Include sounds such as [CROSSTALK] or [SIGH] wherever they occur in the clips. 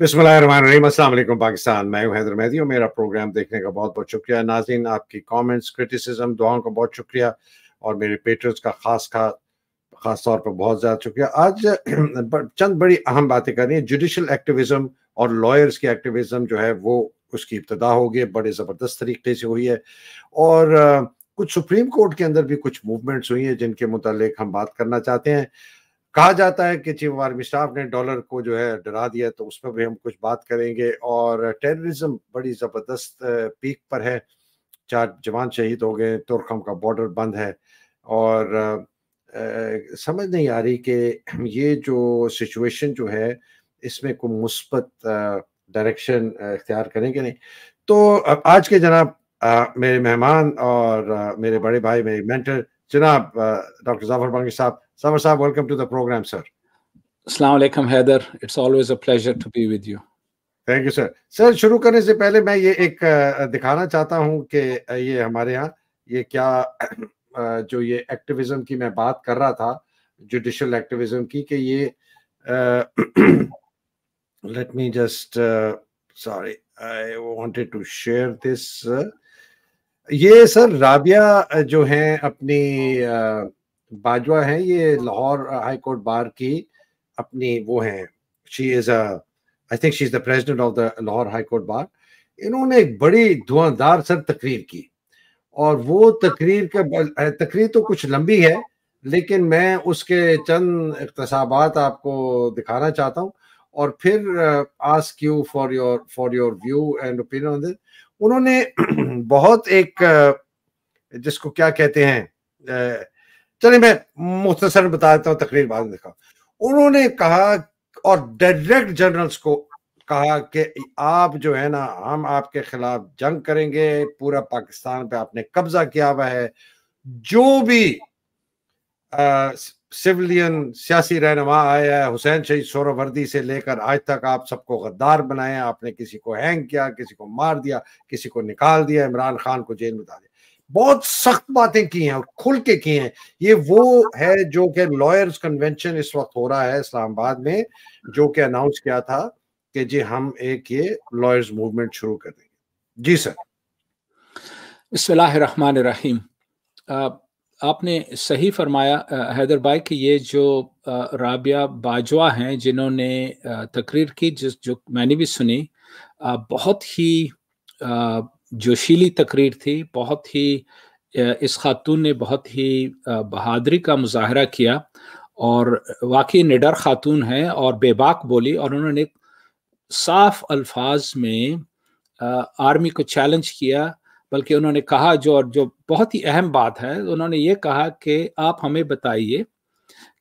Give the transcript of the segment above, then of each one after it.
बिस्मिल्लाम पाकिस्तान मैं हूँ हैदर मेहदी और मेरा प्रोग्राम देखने का बहुत बहुत शुक्रिया नाजीन आपकी कमेंट्स क्रिटिसिज्म दुआओं का बहुत शुक्रिया और मेरे पेटर्स का खास खा खास तौर पर बहुत ज़्यादा शुक्रिया आज [CLEARS THROAT] चंद बड़ी अहम बातें कर रही है जुडिशल एक्टिविज़म और लॉयर्स की एक्टिविज़म जो है वो उसकी इब्तदा होगी बड़े ज़बरदस्त तरीके से हुई है और कुछ सुप्रीम कोर्ट के अंदर भी कुछ मूवमेंट्स हुई हैं जिनके मुतल हम बात करना चाहते हैं कहा जाता है कि चीफ आर्मी स्टाफ ने डॉलर को जो है डरा दिया तो उसमें भी हम कुछ बात करेंगे और टेररिज्म बड़ी ज़बरदस्त पीक पर है चार जवान शहीद हो गए तुर्कम का बॉर्डर बंद है और आ, समझ नहीं आ रही कि ये जो सिचुएशन जो है इसमें कोई मुस्बत डायरेक्शन इख्तियार करेंगे नहीं तो आज के जनाब मेरे मेहमान और आ, मेरे बड़े भाई मेरे mentor Janab, uh, Dr. Zafar Bangi Saab. Zafar Saab, welcome to the program, sir. Assalamu alaikum, Heather. It's always a pleasure to be with you. Thank you sir sir शुरू करने से पहले मैं ये एक दिखाना चाहता हूँ कि ये हमारे यहाँ ये क्या जो ये एक्टिविज्म की मैं बात कर रहा था जुडिशल एक्टिविज्म की कि ये let me just sorry I wanted to share this ये सर राबिया जो हैं अपनी बाजवा हैं ये लाहौर हाई कोर्ट बार की अपनी वो हैं she is I think she is the president of the Lahore high court bar इन्होंने एक बड़ी धुआंधार सर तकरीर की और वो तकरीर का तकरीर तो कुछ लंबी है लेकिन मैं उसके चंद इकतसाबात आपको दिखाना चाहता हूँ और फिर ask you for your for your view and opinion on this उन्होंने [CLEARS THROAT] बहुत एक जिसको क्या कहते हैं चलिए मैं मुख्तसर बता देता हूँ तकरीर बाद देखा उन्होंने कहा और डायरेक्ट जनरल्स को कहा कि आप जो है ना हम आपके खिलाफ जंग करेंगे पूरा पाकिस्तान पे आपने कब्जा किया हुआ है जो भी सिविलियन सियासी रहनमा आया है हुसैन शहीद सोरावर्दी से लेकर आज तक आप सबको गद्दार बनाया आपने किसी को हैंग किया किसी को मार दिया किसी को निकाल दिया इमरान खान को जेल में डाल दिया बहुत सख्त बातें की हैं और खुल के की हैं ये वो है जो कि लॉयर्स कन्वेंशन इस वक्त हो रहा है इस्लामाबाद में जो कि अनाउंस किया था कि जी हम एक ये लॉयर्स मूवमेंट शुरू कर देंगे जी सर बसमीम आपने सही फरमाया हैदरबाई की ये जो राबिया बाजवा हैं जिन्होंने तकरीर की जिस जो मैंने भी सुनी बहुत ही जोशीली तकरीर थी बहुत ही इस खातून ने बहुत ही बहादरी का मुजाहरा किया और वाकई निडर खातून है और बेबाक बोली और उन्होंने साफ अल्फाज में आर्मी को चैलेंज किया बल्कि उन्होंने कहा जो और जो बहुत ही अहम बात है उन्होंने ये कहा कि आप हमें बताइए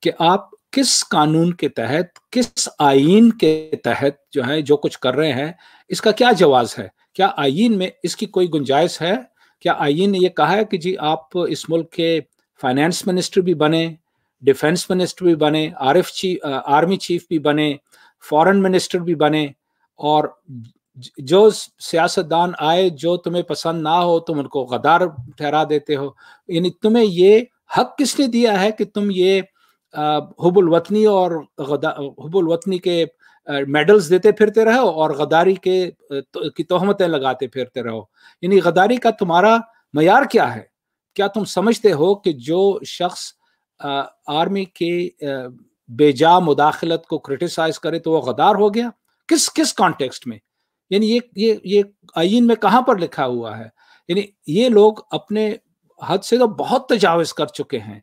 कि आप किस कानून के तहत किस आइन के तहत जो है जो कुछ कर रहे हैं इसका क्या जवाब है क्या आइन में इसकी कोई गुंजाइश है क्या आइन ने यह कहा है कि जी आप इस मुल्क के फाइनेंस मिनिस्टर भी बने डिफेंस मिनिस्टर भी बने R F chief army chief भी बने फॉरेन मिनिस्टर भी बने और जो सियासतदान आए जो तुम्हें पसंद ना हो तुम उनको गदार ठहरा देते हो यानी तुम्हें ये हक किसने दिया है कि तुम ये हुबुल वतनी और हुबुल वतनी के मेडल्स देते फिरते रहो और गदारी के तो, की तोहमतें लगाते फिरते रहो यानी गदारी का तुम्हारा मैार क्या है क्या तुम समझते हो कि जो शख्स आर्मी के बेजा मुदाखलत को क्रिटिसाइज करे तो वो गदार हो गया किस किस कॉन्टेक्स्ट में यानी ये ये ये आयीन में कहाँ पर लिखा हुआ है यानी ये लोग अपने हद से तो बहुत तजावज़ कर चुके हैं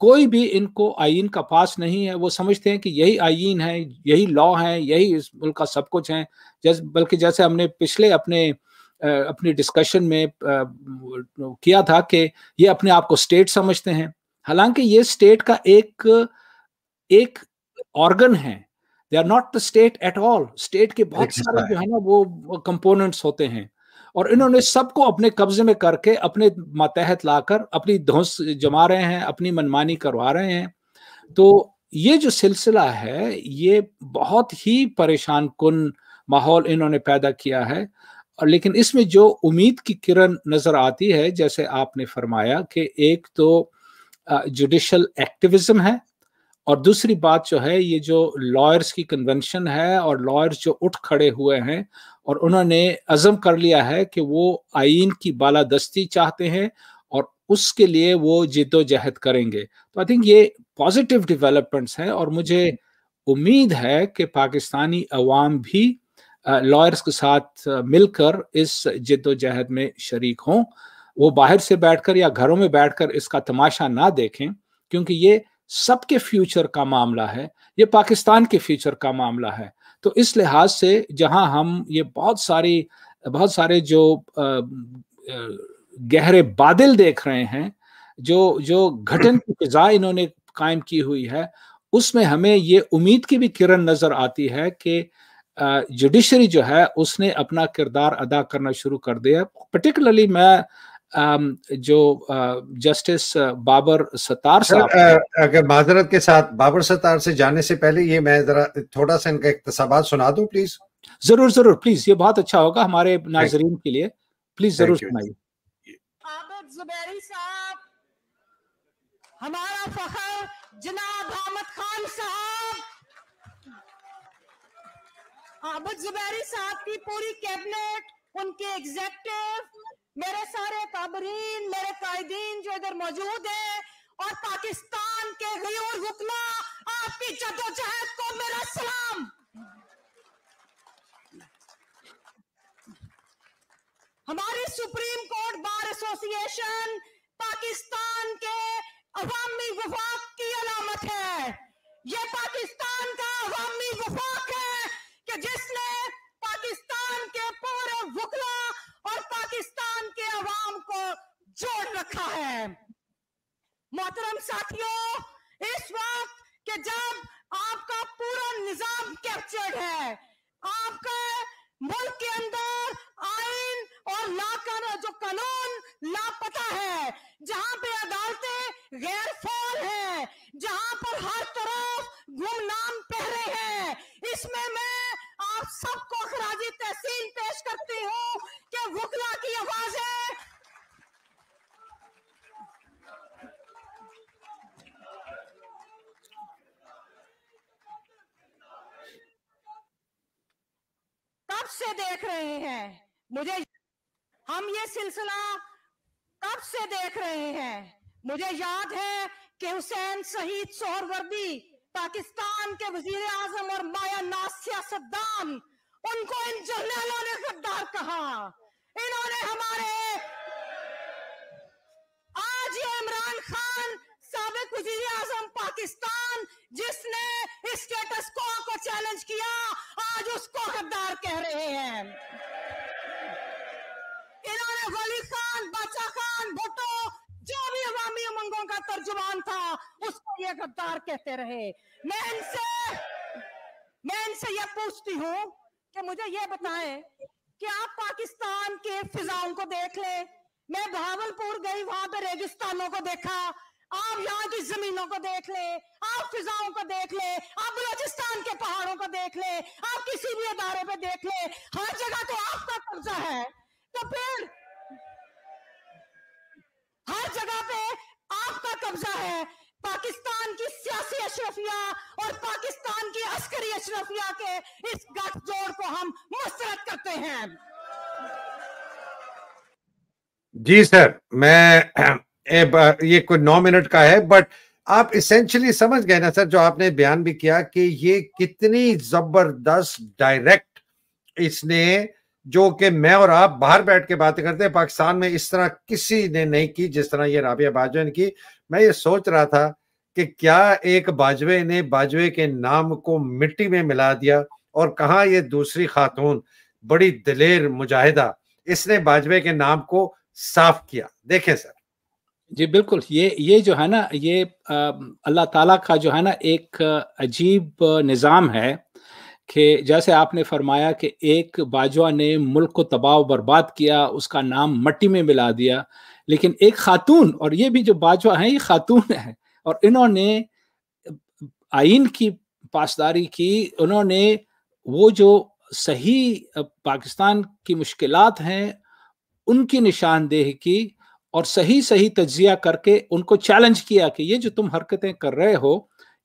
कोई भी इनको आयीन का पास नहीं है वो समझते हैं कि यही आयीन है यही लॉ है यही इस मुल्क का सब कुछ है जैसे बल्कि जैसे हमने पिछले अपने अपने डिस्कशन में किया था कि ये अपने आप को स्टेट समझते हैं हालांकि ये स्टेट का एक एक ऑर्गन है they are not the state at all state के बहुत सारे जो है ना वो कंपोनेंट्स होते हैं और इन्होंने सबको अपने कब्जे में करके अपने मातहत लाकर अपनी धोस जमा रहे हैं अपनी मनमानी करवा रहे हैं तो ये जो सिलसिला है ये बहुत ही परेशान कुन माहौल इन्होंने पैदा किया है और लेकिन इसमें जो उम्मीद की किरण नजर आती है जैसे आपने फरमाया कि एक तो जुडिशल एक्टिविज्म है और दूसरी बात जो है ये जो लॉयर्स की कन्वेंशन है और लॉयर्स जो उठ खड़े हुए हैं और उन्होंने अज़म कर लिया है कि वो आइन की बालादस्ती चाहते हैं और उसके लिए वो जिदोजहद करेंगे तो आई थिंक ये पॉजिटिव डेवलपमेंट्स हैं और मुझे उम्मीद है कि पाकिस्तानी अवाम भी लॉयर्स के साथ मिलकर इस जिदोजहद में शरीक हों वो बाहर से बैठकर या घरों में बैठकर इसका तमाशा ना देखें क्योंकि ये सबके फ्यूचर का मामला है ये पाकिस्तान के फ्यूचर का मामला है तो इस लिहाज से जहां हम ये बहुत सारी बहुत सारे जो गहरे बादल देख रहे हैं जो जो घटन की फिजा इन्होंने कायम की हुई है उसमें हमें ये उम्मीद की भी किरण नजर आती है कि जुडिशरी जो है उसने अपना किरदार अदा करना शुरू कर दिया पर्टिकुलरली मैं Um, जो जस्टिस बाबर सतार साहब uh, अगर माजरत के साथ बाबर सतार से जाने से पहले ये मैं जरा थोड़ा सा इनका इकतसाब सुना दूं प्लीज जरूर जरूर प्लीज ये बहुत अच्छा होगा हमारे नाजरीन के लिए प्लीज जरूर सुनाइए हमारा फखर जनाब अहमद खान साहब आबद जुबैरी साहब की पूरी कैबिनेट उनके एग्जेक्टिव मेरे सारे ताबरीन मेरे कायदीन जो इधर मौजूद है और पाकिस्तान के गयूर हुक्मा आपकी जदोजहद को मेरा सलाम हमारी supreme court bar association Pakistan के अवामी वफाक की अलामत है यह पाकिस्तान का अवामी वफाक है मोहतरम साथियों इस वक्त कि जब आपका पूरा निजाम कैप्चर्ड है आपका मुल्क के अंदर आइन और ला का जो कानून लापता है जहां पे अदालतें गैर फौल है जहां पर हर तरफ गुमनाम पहरे हैं इसमें मैं आप सबको खराजी तहसील पेश करती हूँ कि वकला की आवाजें से देख रहे हैं मुझे हम ये सिलसिला कब से देख रहे हैं मुझे याद है कि हुसैन शहीद सोहरवर्दी पाकिस्तान के वजीर आजम और माया नासिया सद्दाम उनको इन जर्नलों ने गद्दार कहा इन्होंने हमारे गद्दार कहते रहे मैं इनसे मैं इनसे यह पूछती हूँ कि मुझे यह बताएं कि आप पाकिस्तान के फिजाओं को देख ले मैं भावलपुर गई वहां पर रेगिस्तानों को देखा आप यहाँ की जमीनों को देख ले आप फिजाओं को देख ले आप बलोचिस्तान के पहाड़ों को देख ले आप किसी भी अदारे पे देख ले हर जगह तो आपका कब्जा है तो फिर हर जगह पे आपका कब्जा है पाकिस्तान की सियासी अशरफिया और पाकिस्तान की अस्करी अशरफिया के इस गठजोड़ को हम मुस्तरद करते हैं जी सर मैं ए, ये कुछ नौ मिनट का है बट आप इसेंशियली समझ गए ना सर जो आपने बयान भी किया कि ये कितनी जबरदस्त डायरेक्ट इसने जो कि मैं और आप बाहर बैठ के बातें करते हैं पाकिस्तान में इस तरह किसी ने नहीं की जिस तरह ये राबिया बाजवा ने की मैं ये सोच रहा था कि क्या एक बाजवे ने बाजवे के नाम को मिट्टी में मिला दिया और कहा ये दूसरी खातून बड़ी दिलेर मुजाहिदा इसने बाजवे के नाम को साफ किया देखे सर जी बिल्कुल ये ये जो है ना ये अल्लाह ताला का जो है ना एक अजीब निज़ाम है कि जैसे आपने फरमाया कि एक बाजवा ने मुल्क को तबाह बर्बाद किया उसका नाम मट्टी में मिला दिया लेकिन एक खातून और ये भी जो बाजवा है ये खातून है और इन्होंने आइन की पासदारी की उन्होंने वो जो सही पाकिस्तान की मुश्किलात हैं उनकी निशानदेही की और सही सही तजिया करके उनको चैलेंज किया कि ये जो तुम हरकतें कर रहे हो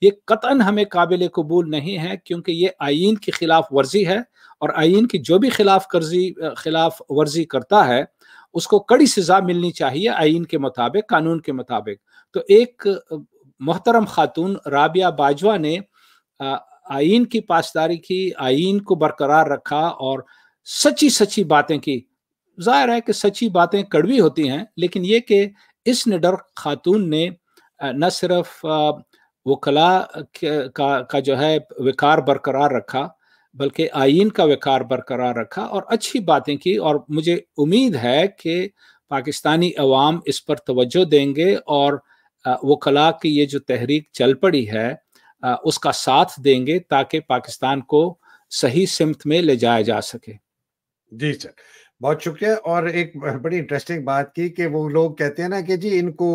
ये कतन हमें काबिल कबूल नहीं है क्योंकि ये आइन की खिलाफ वर्जी है और आइन की जो भी खिलाफ कर्जी खिलाफ वर्जी करता है उसको कड़ी सजा मिलनी चाहिए आइन के मुताबिक कानून के मुताबिक तो एक मोहतरम खातून राबिया बाजवा ने आइन की पासदारी की आइन को बरकरार रखा और सच्ची सच्ची बातें की जाहिर है कि सच्ची बातें कड़वी होती हैं लेकिन ये कि इस निडर खातून ने न सिर्फ वकला का, का जो है विकार बरकरार रखा बल्कि आइन का वकार बरकरार रखा और अच्छी बातें की और मुझे उम्मीद है कि पाकिस्तानी अवाम इस पर तवज्जो देंगे और कला की ये जो तहरीक चल पड़ी है उसका साथ देंगे ताकि पाकिस्तान को सही सिमत में ले जाया जा सके जी सर बहुत शुक्रिया और एक बड़ी इंटरेस्टिंग बात की कि वो लोग कहते हैं ना कि जी इनको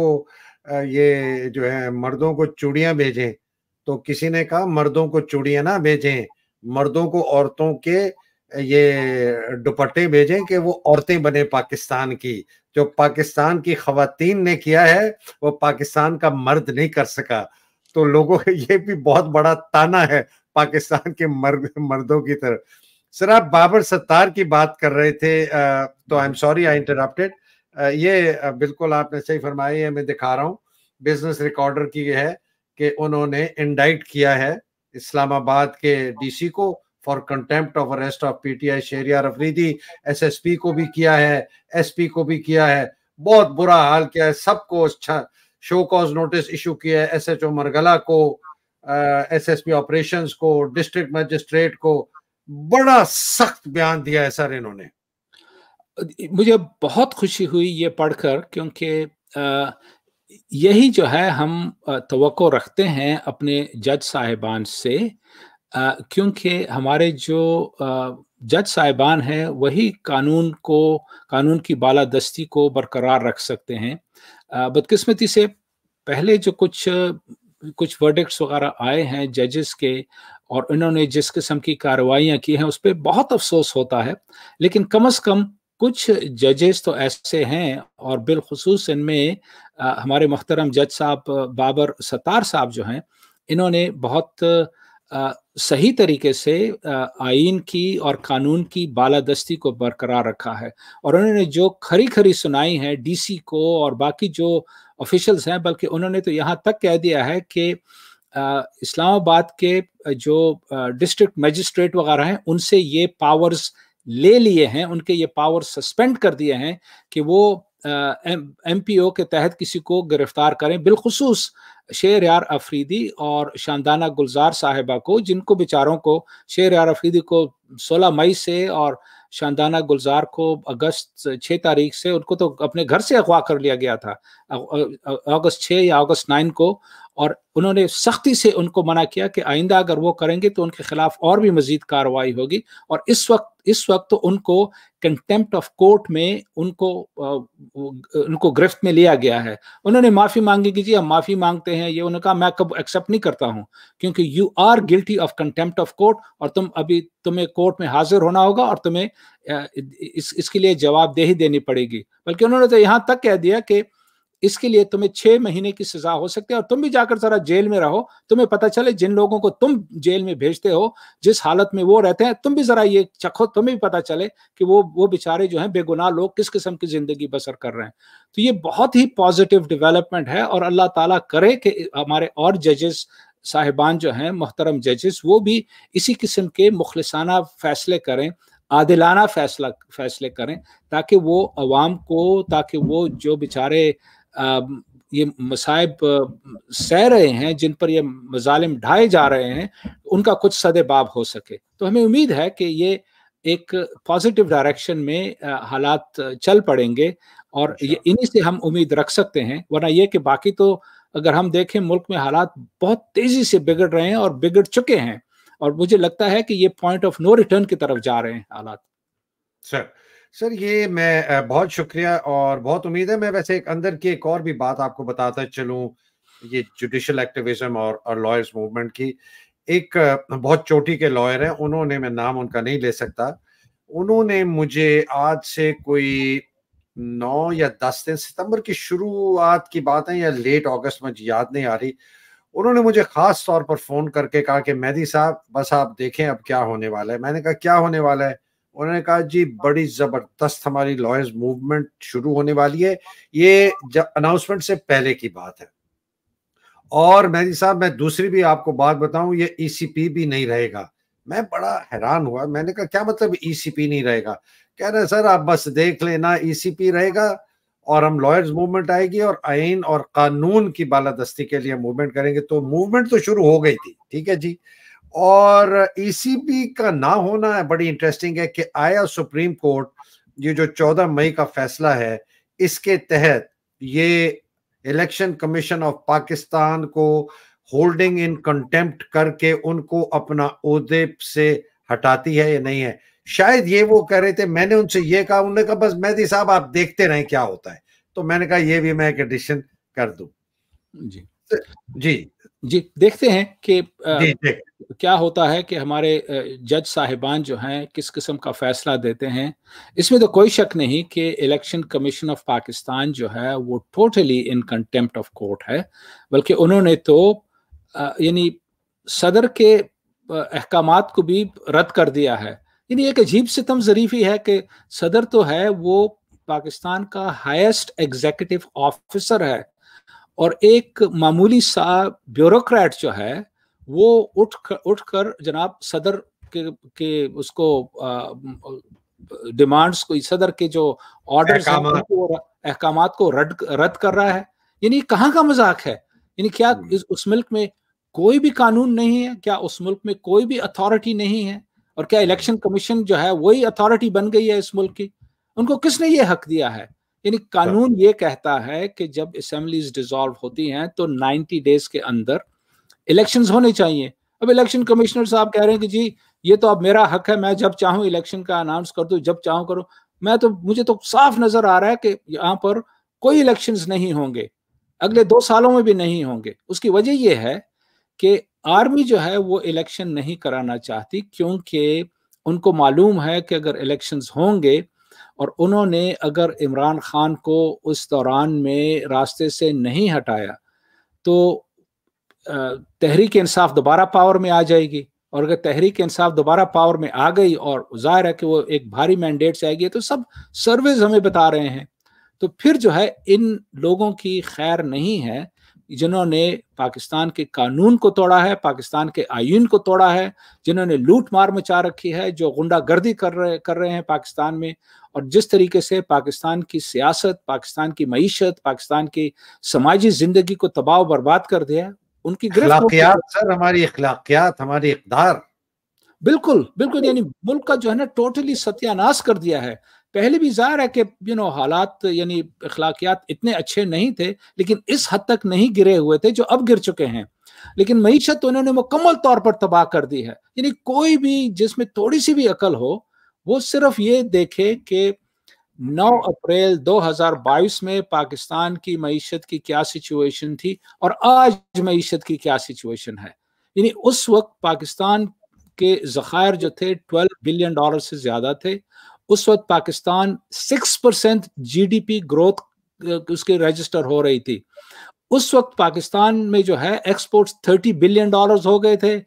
ये जो है मर्दों को चूड़ियाँ भेजें तो किसी ने कहा मर्दों को चूड़ियाँ ना भेजें मर्दों को औरतों के ये दुपट्टे भेजें कि वो औरतें बने पाकिस्तान की जो पाकिस्तान की खातन ने किया है वो पाकिस्तान का मर्द नहीं कर सका तो लोगों ये भी बहुत बड़ा ताना है पाकिस्तान के मर्द मर्दों की तरफ सर आप बाबर सत्तार की बात कर रहे थे तो I am sorry I interrupted ये बिल्कुल आपने सही फरमाई है मैं दिखा रहा हूँ बिजनेस रिकॉर्डर की है कि उन्होंने इंडाइट किया है इस्लामाबाद के डीसी को for contempt of arrest of PTI Sheheryar Afridi SSP को भी किया है एसपी को भी किया है बहुत बुरा हाल किया है सबको शो कॉज नोटिस इशू किया है एस एच ओ मरगला को एसएसपी uh, ऑपरेशंस को डिस्ट्रिक्ट मजिस्ट्रेट को बड़ा सख्त बयान दिया है सर इन्होंने मुझे बहुत खुशी हुई ये पढ़कर क्योंकि यही जो है हम तो रखते हैं अपने जज साहिबान से क्योंकि हमारे जो जज साहिबान हैं वही कानून को कानून की बालादस्ती को बरकरार रख सकते हैं बदकिस्मती से पहले जो कुछ कुछ वर्डिक्ट्स वगैरह आए हैं जजेस के और इन्होंने जिस किस्म की कार्रवाइयाँ की हैं उस पर बहुत अफसोस होता है लेकिन कम अज़ कम कुछ जजेस तो ऐसे हैं और बिलखसूस इनमें हमारे मोहतरम जज साहब बाबर सतार साहब जो हैं इन्होंने बहुत आ, सही तरीके से आइन की और कानून की बालादस्ती को बरकरार रखा है और उन्होंने जो खरी खरी सुनाई है डीसी को और बाकी जो ऑफिशल्स हैं बल्कि उन्होंने तो यहाँ तक कह दिया है कि इस्लामाबाद के जो डिस्ट्रिक्ट मजिस्ट्रेट वगैरह हैं उनसे ये पावर्स ले लिए हैं उनके ये पावर सस्पेंड कर दिए हैं कि वो एम पी ओ के तहत किसी को गिरफ्तार करें बिलखसूस शेर यार अफरीदी और शानदाना गुलजार साहिबा को जिनको बेचारों को शेर यार अफरीदी को 16 मई से और शानदाना गुलजार को अगस्त 6 तारीख से उनको तो अपने घर से अगवा कर लिया गया था अगस्त 6 या अगस्त 9 को और उन्होंने सख्ती से उनको मना किया कि आइंदा अगर वो करेंगे तो उनके खिलाफ और भी मजीद कार्रवाई होगी और इस वक्त इस वक्त तो उनको कंटेम्प्ट ऑफ कोर्ट में उनको उनको गिरफ्त में लिया गया है उन्होंने माफ़ी मांगी कि जी हम माफ़ी मांगते हैं ये उन्होंने कहा मैं कब एक्सेप्ट नहीं करता हूँ क्योंकि you are guilty of contempt of court और तुम अभी तुम्हें कोर्ट में हाजिर होना होगा और तुम्हें इस इसके लिए जवाबदेही देनी पड़ेगी बल्कि उन्होंने तो यहाँ तक कह दिया कि इसके लिए तुम्हें छह महीने की सजा हो सकती है और तुम भी जाकर जरा जेल में रहो तुम्हें पता चले जिन लोगों को तुम जेल में भेजते हो जिस हालत में वो रहते हैं तुम भी जरा ये चखो तुम्हें भी पता चले कि वो वो बेचारे जो हैं बेगुनाह लोग किस किस्म की जिंदगी बसर कर रहे हैं तो ये बहुत ही पॉजिटिव डिवेलपमेंट है और अल्लाह ताला करे कि हमारे और जजेस साहिबान जो हैं मोहतरम जजेस वो भी इसी किस्म के मुखलसाना फैसले करें आदिलाना फैसला फैसले करें ताकि वो अवाम को ताकि वो जो बेचारे ये मसाइब सह रहे हैं जिन पर ये मजालिम ढाए जा रहे हैं उनका कुछ सदेबाब हो सके तो हमें उम्मीद है कि ये एक पॉजिटिव डायरेक्शन में हालात चल पड़ेंगे और ये अच्छा। इन्हीं से हम उम्मीद रख सकते हैं वरना ये कि बाकी तो अगर हम देखें मुल्क में हालात बहुत तेजी से बिगड़ रहे हैं और बिगड़ चुके हैं और मुझे लगता है कि ये पॉइंट ऑफ नो रिटर्न की तरफ जा रहे हैं हालात सर सर ये मैं बहुत शुक्रिया और बहुत उम्मीद है मैं वैसे एक अंदर की एक और भी बात आपको बताता चलू ये जुडिशल एक्टिविज्म और, और लॉयर्स मूवमेंट की एक बहुत चोटी के लॉयर हैं उन्होंने मैं नाम उनका नहीं ले सकता उन्होंने मुझे आज से कोई नौ या दस दिन सितंबर की शुरुआत की बात है या लेट अगस्त मुझे याद नहीं आ रही उन्होंने मुझे खास तौर पर फोन करके कहा कि मेहदी साहब बस आप देखें अब क्या होने वाला है मैंने कहा क्या होने वाला है उन्होंने कहा जी बड़ी जबरदस्त हमारी लॉयर्स मूवमेंट शुरू होने वाली है ये अनाउंसमेंट से पहले की बात है और मेहदी साहब मैं दूसरी भी आपको बात बताऊं ये ईसीपी e भी नहीं रहेगा मैं बड़ा हैरान हुआ मैंने कहा क्या मतलब ईसीपी e नहीं रहेगा कह रहे सर आप बस देख लेना ईसीपी e रहेगा और हम लॉयर्स मूवमेंट आएगी और आइन और कानून की बालादस्ती के लिए मूवमेंट करेंगे तो मूवमेंट तो शुरू हो गई थी ठीक है जी और ईसीबी का ना होना है बड़ी इंटरेस्टिंग है कि आया सुप्रीम कोर्ट ये जो 14 मई का फैसला है इसके तहत ये इलेक्शन कमीशन ऑफ पाकिस्तान को होल्डिंग इन कंटेम्प्ट करके उनको अपना उहदे से हटाती है या नहीं है शायद ये वो कह रहे थे मैंने उनसे ये कहा उन्होंने कहा बस मेहदी साहब आप देखते रहे क्या होता है तो मैंने कहा ये भी मैं एक एडिशन कर दू जी तो, जी जी देखते हैं कि क्या होता है कि हमारे जज साहिबान जो हैं किस किस्म का फैसला देते हैं इसमें तो कोई शक नहीं कि इलेक्शन कमीशन ऑफ पाकिस्तान जो है वो totally in contempt of court है बल्कि उन्होंने तो यानी सदर के अहकाम को भी रद्द कर दिया है यानी एक अजीब सितम जरीफी है कि सदर तो है वो पाकिस्तान का हाईएस्ट एग्जीक्यूटिव ऑफिसर है और एक मामूली सा ब्यूरोक्रेट जो है वो उठ कर, उठ कर जनाब सदर के, के उसको डिमांड्स को सदर के जो ऑर्डर अहकाम को रद्द रद्द कर रहा है यानी कहाँ का मजाक है यानी क्या हम्म। इस, उस मुल्क में कोई भी कानून नहीं है क्या उस मुल्क में कोई भी अथॉरिटी नहीं है और क्या हम्म। इलेक्शन कमीशन जो है वही अथॉरिटी बन गई है इस मुल्क की उनको किसने ये हक दिया है यानी हाँ। कानून ये कहता है कि जब असेंबलीज डिजॉल्व होती हैं तो 90 डेज के अंदर इलेक्शंस होने चाहिए अब इलेक्शन कमिश्नर साहब कह रहे हैं कि जी ये तो अब मेरा हक है मैं जब चाहू इलेक्शन का अनाउंस कर दू जब चाहू करो मैं तो मुझे तो साफ नजर आ रहा है कि यहाँ पर कोई इलेक्शंस नहीं होंगे अगले दो सालों में भी नहीं होंगे उसकी वजह यह है कि आर्मी जो है वो इलेक्शन नहीं कराना चाहती क्योंकि उनको मालूम है कि अगर इलेक्शंस होंगे और उन्होंने अगर इमरान खान को उस दौरान में रास्ते से नहीं हटाया तो तहरीक इंसाफ दोबारा पावर में आ जाएगी और अगर तहरीक इंसाफ दोबारा पावर में आ गई और जाहिर है कि वो एक भारी मैंडेट से आएगी तो सब सर्विस हमें बता रहे हैं तो फिर जो है इन लोगों की खैर नहीं है जिन्होंने पाकिस्तान के कानून को तोड़ा है पाकिस्तान के आयन को तोड़ा है जिन्होंने लूट मार मचा रखी है जो गुंडागर्दी कर रहे कर रहे हैं पाकिस्तान में और जिस तरीके से पाकिस्तान की सियासत पाकिस्तान की मीशत पाकिस्तान की समाजी जिंदगी को तबाह बर्बाद कर दिया है उनकी सर हमारी अखलाकियात हमारी इकदार बिल्कुल बिल्कुल यानी मुल्क का जो है ना टोटली सत्यानाश कर दिया है पहले भी जाहिर है कि यू नो हालात यानी अखलाकियात इतने अच्छे नहीं थे लेकिन इस हद तक नहीं गिरे हुए थे जो अब गिर चुके हैं लेकिन मीशत उन्होंने तो मुकम्मल तौर पर तबाह कर दी है यानी कोई भी जिसमें थोड़ी सी भी अकल हो वो सिर्फ ये देखे कि 9 अप्रैल 2022 में पाकिस्तान की मीशत की क्या सिचुएशन थी और आज मीशत की क्या सिचुएशन है यानी उस वक्त पाकिस्तान के ज़खायर जो थे 12 बिलियन डॉलर से ज़्यादा थे उस वक्त Pakistan six percent G growth उसके रजिस्टर हो रही थी उस वक्त पाकिस्तान में जो है एक्सपोर्ट्स थर्टी बिलियन डॉलर्स हो गए थे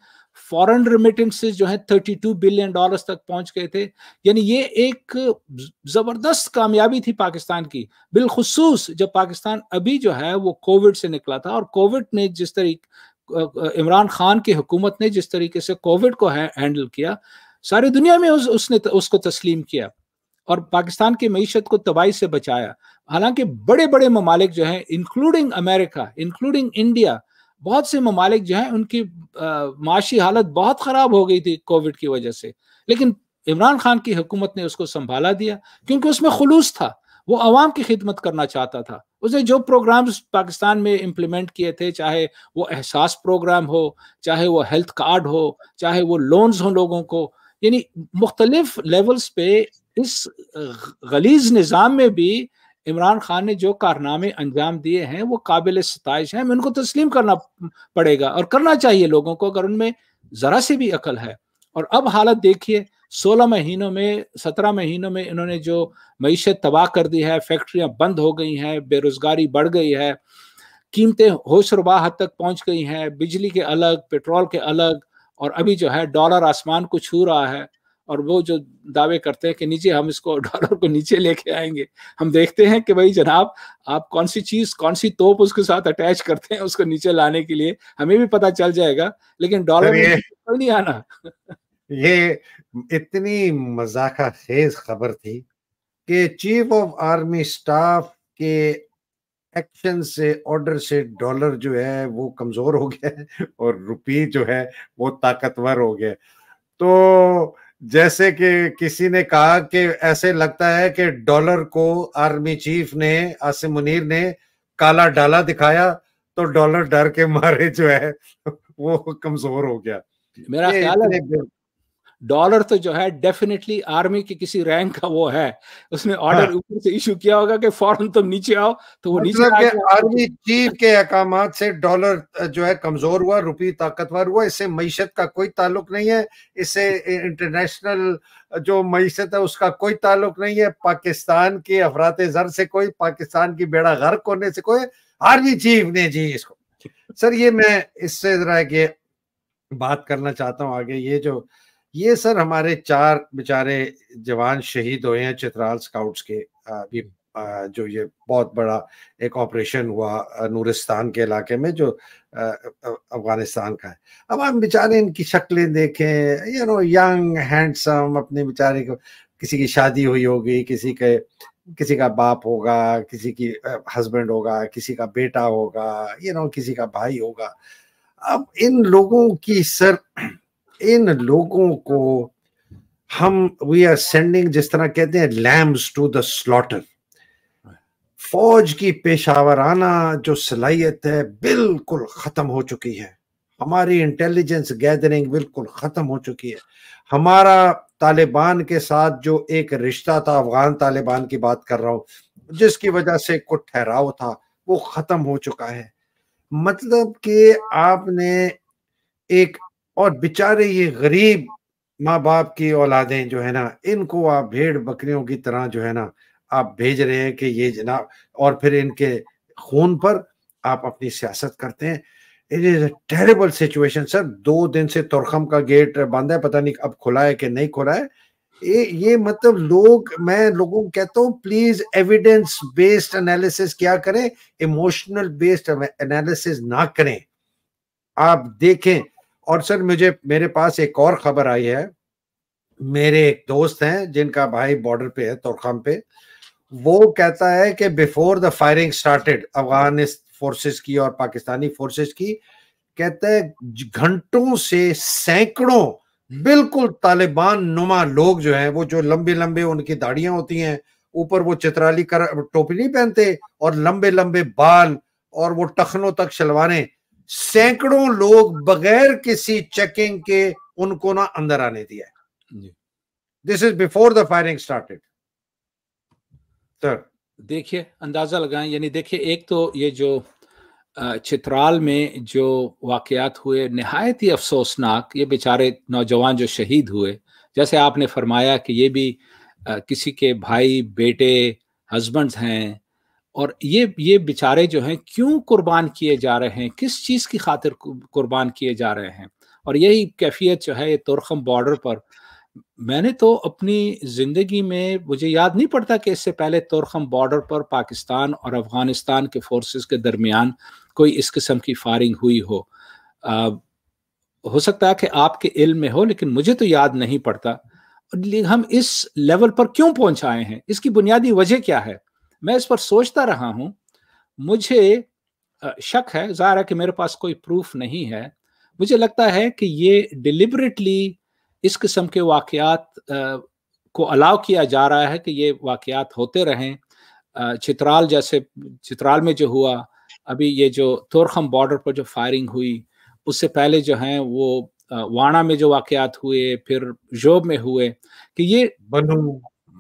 फॉरेन रिमिटेंसेस जो है 32 बिलियन डॉलर्स तक पहुंच गए थे यानी ये एक जबरदस्त कामयाबी थी पाकिस्तान की बिलखसूस जब पाकिस्तान अभी जो है वो कोविड से निकला था और कोविड ने जिस तरीके इमरान खान की हुकूमत ने जिस तरीके से कोविड को हैंडल किया सारी दुनिया में उस, उसने उसको तस्लीम किया और पाकिस्तान की मीशत को तबाही से बचाया हालांकि बड़े बड़े ममालिक जो हैं इंक्लूडिंग अमेरिका इंक्लूडिंग इंडिया बहुत से ममालिक जो हैं उनकी माशी हालत बहुत ख़राब हो गई थी कोविड की वजह से लेकिन इमरान खान की हुकूमत ने उसको संभाला दिया क्योंकि उसमें खलूस था वो आवाम की खिदमत करना चाहता था उसने जो प्रोग्राम्स पाकिस्तान में इम्प्लीमेंट किए थे चाहे वो एहसास प्रोग्राम हो चाहे वो हेल्थ कार्ड हो चाहे वो लोन्स हों लोगों को यानी मुख्तलिफ लेवल्स पे इस गलीज निज़ाम में भी इमरान खान ने जो कारनामे अंजाम दिए हैं वो काबिल सतश हैं उनको तस्लीम करना पड़ेगा और करना चाहिए लोगों को अगर उनमें ज़रा सी भी अकल है और अब हालत देखिए सोलह महीनों में सत्रह महीनों में इन्होंने जो मीशत तबाह कर दी है फैक्ट्रियां बंद हो गई हैं बेरोज़गारी बढ़ गई है कीमतें होशरबा हद तक पहुंच गई हैं बिजली के अलग पेट्रोल के अलग और अभी जो है डॉलर आसमान को छू रहा है और वो जो दावे करते हैं कि नीचे हम इसको [LAUGHS] डॉलर को नीचे लेके आएंगे हम देखते हैं कि भाई जनाब आप कौन सी चीज़ कौन सी तोप उसके साथ अटैच करते हैं उसको नीचे लाने के लिए हमें भी पता चल जाएगा लेकिन डॉलर ये, तो नहीं आना [LAUGHS] ये इतनी मजाक खेज खबर थी कि चीफ ऑफ आर्मी स्टाफ के एक्शन से ऑर्डर से डॉलर जो है वो कमजोर हो गया और रुपये जो है वो ताकतवर हो गया तो जैसे कि किसी ने कहा कि ऐसे लगता है कि डॉलर को आर्मी चीफ ने आसिम मुनीर ने काला डाला दिखाया तो डॉलर डर के मारे जो है वो कमजोर हो गया मेरा ख्याल है डॉलर तो जो है डेफिनेटली आर्मी के किसी रैंक का वो है उसने ऑर्डर हाँ। ऊपर हाँ। से इशू किया होगा कि फौरन तुम नीचे आओ तो वो नीचे मतलब के आर्मी चीफ के अहकाम से डॉलर जो है कमजोर हुआ रुपये ताकतवर हुआ इससे मीशत का कोई ताल्लुक नहीं है इससे इंटरनेशनल जो मीशत है उसका कोई ताल्लुक नहीं है पाकिस्तान के अफरात जर से कोई पाकिस्तान की बेड़ा गर्क होने से कोई आर्मी चीफ ने जी इसको सर ये मैं इससे जरा ये बात करना चाहता हूँ आगे ये जो ये सर हमारे चार बेचारे जवान शहीद हुए हैं चित्राल स्काउट्स के अभी जो ये बहुत बड़ा एक ऑपरेशन हुआ नूरिस्तान के इलाके में जो अफगानिस्तान का है अब हम बेचारे इनकी शक्लें देखें यू नो यंग हैंडसम अपने बेचारे को किसी की शादी हुई होगी किसी के किसी का बाप होगा किसी की हस्बैंड होगा किसी का बेटा होगा यू नो किसी का भाई होगा अब इन लोगों की सर इन लोगों को हम वी आर सेंडिंग जिस तरह कहते हैं लैम्स टू द स्लॉटर फौज की पेशावराना जो सलाहियत है बिल्कुल ख़त्म हो चुकी है हमारी इंटेलिजेंस गैदरिंग बिल्कुल ख़त्म हो चुकी है हमारा तालिबान के साथ जो एक रिश्ता था अफगान तालिबान की बात कर रहा हूं जिसकी वजह से कुछ ठहराव था वो ख़त्म हो चुका है मतलब कि आपने एक और बेचारे ये गरीब माँ बाप की औलादें जो है ना इनको आप भेड़ बकरियों की तरह जो है ना आप भेज रहे हैं कि ये जनाब और फिर इनके खून पर आप अपनी सियासत करते हैं it is a terrible situation sir दो दिन से तुरखम का गेट बंद है पता नहीं अब खुला है कि नहीं खुला है ये ये मतलब लोग मैं लोगों को कहता हूँ प्लीज एविडेंस बेस्ड एनालिसिस क्या करें इमोशनल बेस्ड एनालिसिस ना करें आप देखें और सर मुझे मेरे पास एक और खबर आई है मेरे एक दोस्त हैं जिनका भाई बॉर्डर पे है तोरखाम पे वो कहता है कि before the firing started Afghan forces की और पाकिस्तानी फोर्सेस की कहते हैं घंटों से सैकड़ों बिल्कुल तालिबान नुमा लोग जो हैं वो जो लंबे लंबे उनकी दाढ़ियां होती हैं ऊपर वो चित्राली कर टोपी नहीं पहनते और लंबे लंबे बाल और वो टखनों तक शलवारें सैकड़ों लोग बगैर किसी चेकिंग के उनको ना अंदर आने दिया this is before the firing started देखिए अंदाजा लगाएं यानी देखिए एक तो ये जो चित्राल में जो वाकयात हुए नहायत ही अफसोसनाक ये बेचारे नौजवान जो शहीद हुए जैसे आपने फरमाया कि ये भी किसी के भाई बेटे हस्बैंड्स हैं और ये ये बेचारे जो हैं क्यों कुर्बान किए जा रहे हैं किस चीज़ की खातिर कुर्बान किए जा रहे हैं और यही कैफियत जो है ये तुरखम बॉर्डर पर मैंने तो अपनी ज़िंदगी में मुझे याद नहीं पड़ता कि इससे पहले तुरखम बॉर्डर पर पाकिस्तान और अफ़गानिस्तान के फोर्सेस के दरमियान कोई इस किस्म की फायरिंग हुई हो आ, हो सकता है कि आपके इल्म में हो लेकिन मुझे तो याद नहीं पड़ता हम इस लेवल पर क्यों पहुंच आए हैं इसकी बुनियादी वजह क्या है मैं इस पर सोचता रहा हूं मुझे शक है ज़ाहिर है कि मेरे पास कोई प्रूफ नहीं है मुझे लगता है कि ये डिलिबरेटली इस किस्म के वाकयात को अलाउ किया जा रहा है कि ये वाकयात होते रहें चित्राल जैसे चित्राल में जो हुआ अभी ये जो तोरखम बॉर्डर पर जो फायरिंग हुई उससे पहले जो है वो वाणा में जो वाकयात हुए फिर जोब में हुए कि ये बनू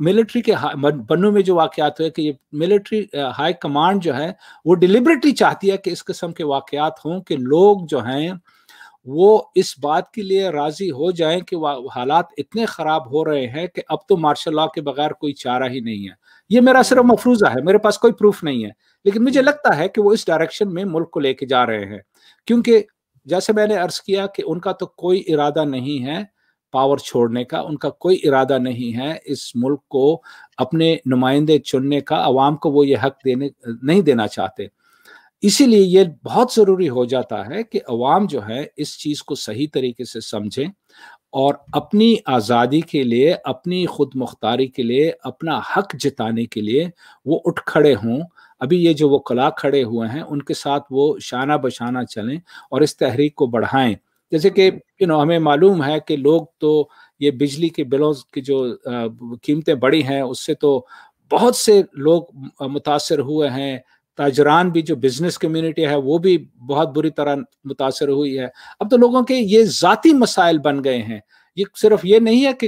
मिलिट्री के बन्नू में जो वाकयात हुए कि ये मिलिट्री हाई कमांड जो है वो डिलिबरेटली चाहती है कि इस किस्म के वाकयात हों कि लोग जो हैं वो इस बात के लिए राजी हो जाएं कि हालात इतने ख़राब हो रहे हैं कि अब तो मार्शल लॉ के बगैर कोई चारा ही नहीं है ये मेरा सिर्फ हम्म। मफरूजा है मेरे पास कोई प्रूफ नहीं है लेकिन मुझे हम्म। लगता है कि वो इस डायरेक्शन में मुल्क को लेके जा रहे हैं क्योंकि जैसे मैंने अर्ज किया कि उनका तो कोई इरादा नहीं है पावर छोड़ने का उनका कोई इरादा नहीं है इस मुल्क को अपने नुमाइंदे चुनने का अवाम को वो ये हक देने नहीं देना चाहते इसीलिए ये बहुत ज़रूरी हो जाता है कि अवाम जो है इस चीज़ को सही तरीके से समझें और अपनी आज़ादी के लिए अपनी खुद मुख्तारी के लिए अपना हक जताने के लिए वो उठ खड़े हों अभी ये जो वो कला खड़े हुए हैं उनके साथ वो शाना बशाना चलें और इस तहरीक को बढ़ाएं जैसे कि यू नो हमें मालूम है कि लोग तो ये बिजली के बिलों की जो कीमतें बढ़ी हैं उससे तो बहुत से लोग मुतासर हुए हैं ताजरान भी जो बिजनेस कम्युनिटी है वो भी बहुत बुरी तरह मुतासर हुई है अब तो लोगों के ये ज़ाती मसाइल बन गए हैं ये सिर्फ ये नहीं है कि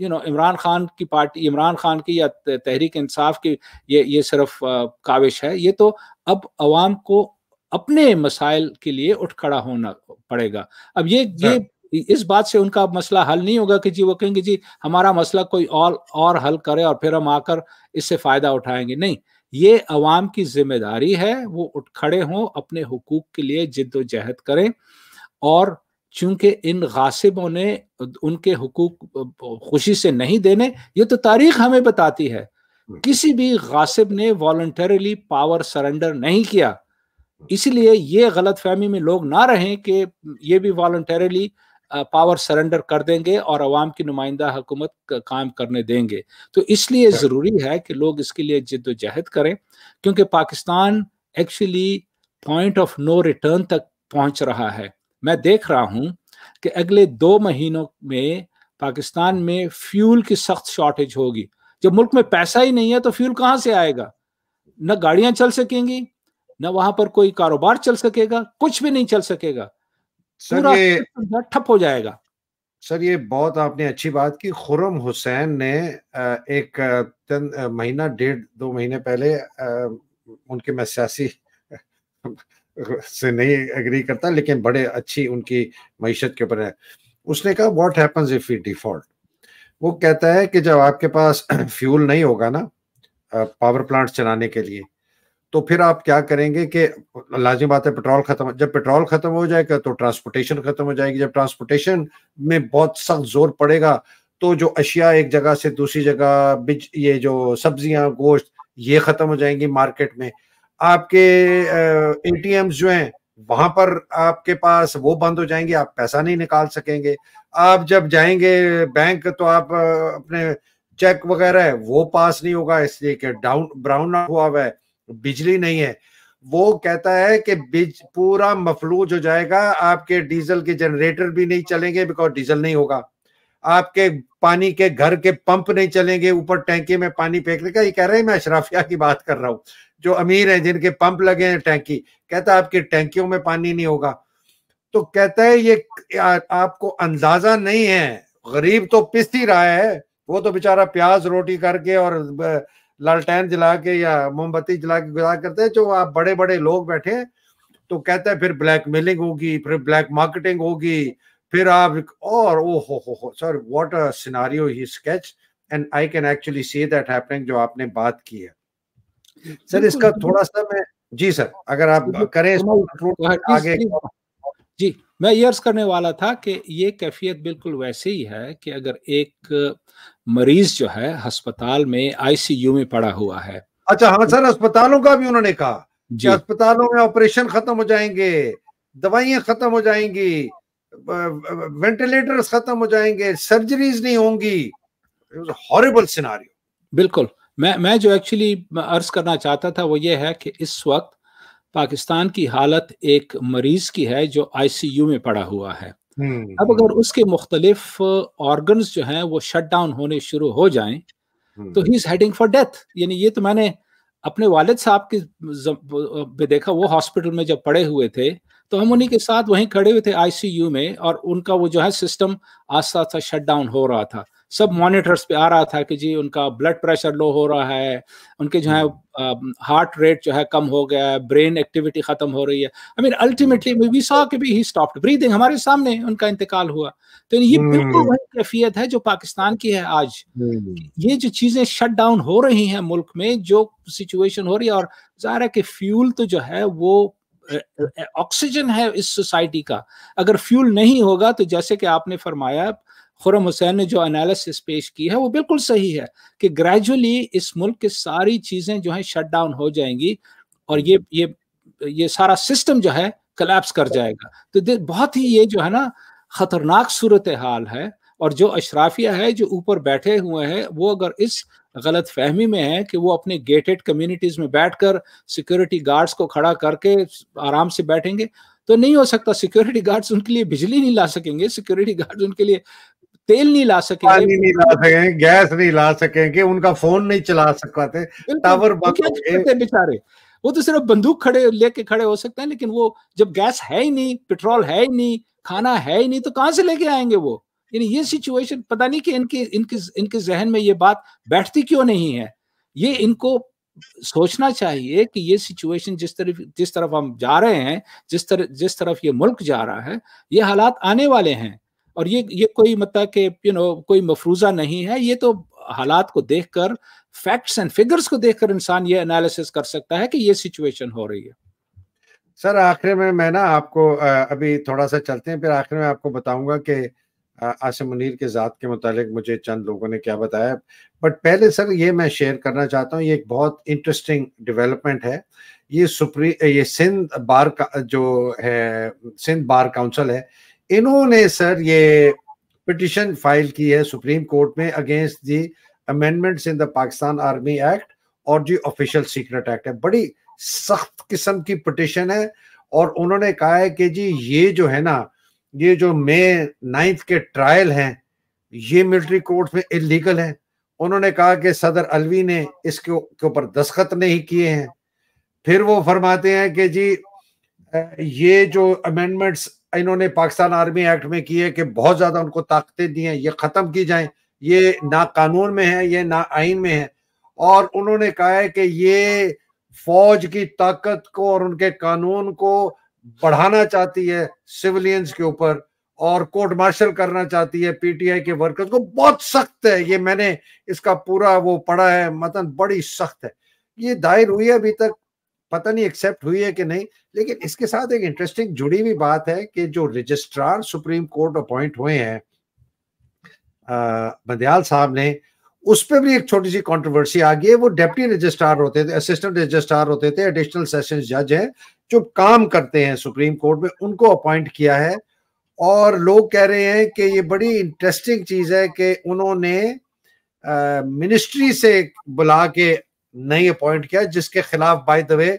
यू नो इमरान खान की पार्टी इमरान खान की या तहरीक इंसाफ की ये ये सिर्फ काविश है ये तो अब आवाम को अपने मसाइल के लिए उठ खड़ा होना पड़ेगा अब ये ये हाँ। इस बात से उनका मसला हल नहीं होगा कि जी वो कहेंगे जी हमारा मसला कोई और और हल करे और फिर हम आकर इससे फायदा उठाएंगे नहीं ये अवाम की जिम्मेदारी है वो उठ खड़े हों अपने हकूक के लिए जिद्दोजहद करें और चूंकि इन गासिबों ने उनके हकूक खुशी से नहीं देने ये तो तारीख हमें बताती है हम्म। किसी भी गासिब ने वॉल्टरली पावर सरेंडर नहीं किया इसीलिए ये गलत फहमी में लोग ना रहें कि ये भी वॉल्टरली पावर सरेंडर कर देंगे और अवाम की नुमाइंदा हुकूमत कायम करने देंगे तो इसलिए ज़रूरी है कि लोग इसके लिए जद्दोजहद करें क्योंकि Pakistan actually point of no return तक पहुंच रहा है मैं देख रहा हूं कि अगले दो महीनों में पाकिस्तान में फ्यूल की सख्त शॉर्टेज होगी जब मुल्क में पैसा ही नहीं है तो फ्यूल कहाँ से आएगा न गाड़ियां चल सकेंगी ना वहां पर कोई कारोबार चल सकेगा कुछ भी नहीं चल सकेगा पूरा ठप हो जाएगा सर ये बहुत आपने अच्छी बात की खुरम हुसैन ने एक महीना डेढ़ दो महीने पहले उनके मैं सियासी [LAUGHS] से नहीं एग्री करता लेकिन बड़े अच्छी उनकी मीशत के ऊपर है उसने कहा what happens if you default वो कहता है कि जब आपके पास फ्यूल [CLEARS THROAT] नहीं होगा ना पावर प्लांट चलाने के लिए तो फिर आप क्या करेंगे कि लाजमी बात है पेट्रोल खत्म जब पेट्रोल खत्म हो जाएगा तो ट्रांसपोर्टेशन खत्म हो जाएगी जब ट्रांसपोर्टेशन में बहुत सख्त जोर पड़ेगा तो जो अशिया एक जगह से दूसरी जगह बिज ये जो सब्जियां गोश्त ये खत्म हो जाएंगी मार्केट में आपके ए जो हैं वहां पर आपके पास वो बंद हो जाएंगे आप पैसा नहीं निकाल सकेंगे आप जब जाएंगे बैंक तो आप अपने चेक वगैरह वो पास नहीं होगा इसलिए कि डाउन ब्राउन हुआ हुआ है बिजली नहीं है वो कहता है कि बिज पूरा मफलूज हो जाएगा आपके डीजल के जनरेटर भी नहीं चलेंगे बिकॉज डीजल नहीं होगा आपके पानी के घर के पंप नहीं चलेंगे ऊपर टैंकी में पानी फेंकने का ये कह रहे हैं मैं अशराफिया की बात कर रहा हूँ जो अमीर हैं जिनके पंप लगे हैं टैंकी कहता है आपकी टैंकियों में पानी नहीं होगा तो कहता है ये आपको अंदाजा नहीं है गरीब तो पिस ही रहा है वो तो बेचारा प्याज रोटी करके और लालटेन जला के या मोमबत्ती जला के गुजार करते हैं जो आप बड़े बड़े लोग बैठे हैं तो कहते हैं फिर ब्लैक मेलिंग होगी फिर ब्लैक मार्केटिंग होगी फिर आप और ओ हो हो हो sir what a scenario he sketch and I can actually see that happening जो आपने बात की है सर इसका थोड़ा सा मैं जी सर अगर आप करें हाँ, आगे जी मैं यर्स करने वाला था कि ये कैफियत बिल्कुल वैसे ही है कि अगर एक मरीज जो है अस्पताल में आईसीयू में पड़ा हुआ है अच्छा हाँ सर अस्पतालों का भी उन्होंने कहा कि अस्पतालों में ऑपरेशन खत्म हो जाएंगे दवाइयां खत्म हो जाएंगी वेंटिलेटर्स खत्म हो जाएंगे सर्जरीज नहीं होंगी हॉरेबल सिनारियो बिल्कुल मैं मैं जो एक्चुअली अर्ज करना चाहता था वो ये है कि इस वक्त पाकिस्तान की हालत एक मरीज की है जो आईसीयू में पड़ा हुआ है हम्म। अब अगर उसके मुख्तलिफ ऑर्गन्स जो हैं वो शट डाउन होने शुरू हो जाएं हम्म। तो he is heading for death यानी ये तो मैंने अपने वालिद साहब के देखा वो हॉस्पिटल में जब पड़े हुए थे तो हम उन्हीं के साथ वहीं खड़े हुए थे आईसीयू में और उनका वो जो है सिस्टम आस्था आस्ता शट डाउन हो रहा था सब मॉनिटर्स पे आ रहा था कि जी उनका ब्लड प्रेशर लो हो रहा है उनके जो है हार्ट हम्म। रेट जो है कम हो गया है ब्रेन एक्टिविटी खत्म हो रही है I mean ultimately we saw कि भी ही स्टॉप्ड ब्रीदिंग हमारे सामने उनका इंतकाल हुआ तो ये हम्म। बिल्कुल वही कैफियत है जो पाकिस्तान की है आज हम्म। ये जो चीजें शट डाउन हो रही हैं मुल्क में जो सिचुएशन हो रही है और जाहिर है कि फ्यूल तो जो है वो ऑक्सीजन है इस सोसाइटी का अगर फ्यूल नहीं होगा तो जैसे कि आपने फरमाया खुरम हुसैन ने जो एनालिसिस पेश की है वो बिल्कुल सही है कि ग्रेजुअली इस मुल्क की सारी चीज़ें जो हैं शट डाउन हो जाएंगी और ये ये ये सारा सिस्टम जो है कलेप्स कर जाएगा तो बहुत ही ये जो है ना खतरनाक सूरत हाल है और जो अशराफिया है जो ऊपर बैठे हुए हैं वो अगर इस गलत फहमी में है कि वो अपने गेटेड कम्युनिटीज में बैठकर सिक्योरिटी गार्ड्स को खड़ा करके आराम से बैठेंगे तो नहीं हो सकता सिक्योरिटी गार्ड्स उनके लिए बिजली नहीं ला सकेंगे सिक्योरिटी गार्ड्स उनके लिए तेल नहीं ला सके पानी नहीं ला सके गैस नहीं ला सकेंगे उनका फोन नहीं चला सकते टावर बेचारे वो तो सिर्फ बंदूक खड़े लेके खड़े हो सकते हैं लेकिन वो जब गैस है ही नहीं पेट्रोल है ही नहीं खाना है ही नहीं तो कहाँ से लेके आएंगे वो यानी ये सिचुएशन पता नहीं कि इनके इनके इनके जहन में ये बात बैठती क्यों नहीं है ये इनको सोचना चाहिए कि ये सिचुएशन जिस तरफ जिस तरफ हम जा रहे हैं जिस तरह जिस तरफ ये मुल्क जा रहा है ये हालात आने वाले हैं और ये ये कोई मतलब कि यू नो कोई मफरूजा नहीं है ये तो हालात को देखकर फैक्ट्स एंड फिगर्स को देखकर इंसान ये एनालिसिस कर सकता है कि ये सिचुएशन हो रही है सर आखिर में मैं ना आपको अभी थोड़ा सा चलते हैं फिर आखिर में आपको बताऊंगा कि आसिम मुनीर के ज़ात के मुतालिक मुझे चंद लोगों ने क्या बताया बट पहले सर ये मैं शेयर करना चाहता हूँ ये एक बहुत इंटरेस्टिंग डेवलपमेंट है ये सुप्री ये सिंध बार का जो है सिंध बार काउंसिल है इन्होंने सर ये पिटिशन फाइल की है सुप्रीम कोर्ट में against the amendments in the Pakistan army act और जी ऑफिशियल सीक्रेट एक्ट है बड़ी सख्त किस्म की पिटिशन है और उन्होंने कहा है कि जी ये जो है ना ये जो मे नाइन्थ के ट्रायल हैं ये मिलिट्री कोर्ट में इलीगल है उन्होंने कहा कि सदर अलवी ने इसके ऊपर दस्खत नहीं किए हैं फिर वो फरमाते हैं कि जी ये जो अमेंडमेंट्स इन्होंने पाकिस्तान आर्मी एक्ट में की है कि बहुत ज्यादा उनको ताकतें दी हैं ये खत्म की जाए ये ना कानून में है ये ना आइन में है और उन्होंने कहा है कि ये फौज की ताकत को और उनके कानून को बढ़ाना चाहती है सिविलियंस के ऊपर और कोर्ट मार्शल करना चाहती है पीटीआई के वर्कर्स को बहुत सख्त है ये मैंने इसका पूरा वो पढ़ा है मतलब बड़ी सख्त है ये दायर हुई है अभी तक पता नहीं एक्सेप्ट हुई है कि नहीं लेकिन इसके साथ एक इंटरेस्टिंग जुड़ी हुई बात है कि जो रजिस्ट्रार सुप्रीम कोर्ट अपॉइंट हुए हैं बंदयाल साहब ने उस पर भी एक छोटी सी कंट्रोवर्सी आ गई है वो डेप्टी रजिस्ट्रार होते थे असिस्टेंट रजिस्ट्रार होते थे एडिशनल सेशन जज हैं जो काम करते हैं सुप्रीम कोर्ट में उनको अपॉइंट किया है और लोग कह रहे हैं कि ये बड़ी इंटरेस्टिंग चीज है कि उन्होंने मिनिस्ट्री से बुला के नहीं अपॉइंट किया जिसके खिलाफ बाय द वे